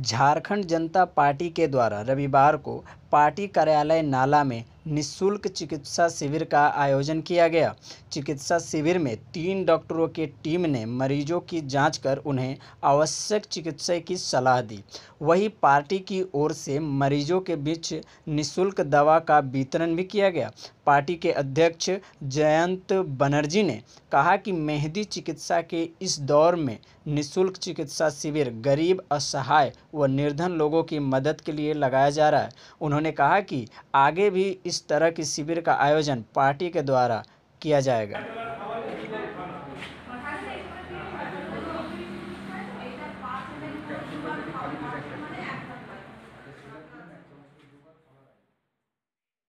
झारखंड जनता पार्टी के द्वारा रविवार को पार्टी कार्यालय नाला में निशुल्क चिकित्सा शिविर का आयोजन किया गया चिकित्सा शिविर में तीन डॉक्टरों की टीम ने मरीजों की जांच कर उन्हें आवश्यक चिकित्सा की सलाह दी वही पार्टी की ओर से मरीजों के बीच निशुल्क दवा का वितरण भी किया गया पार्टी के अध्यक्ष जयंत बनर्जी ने कहा कि मेहंदी चिकित्सा के इस दौर में निशुल्क चिकित्सा शिविर गरीब असहाय व निर्धन लोगों की मदद के लिए लगाया जा रहा है उन्होंने कहा कि आगे भी इस इस तरह की शिविर का आयोजन पार्टी के द्वारा किया जाएगा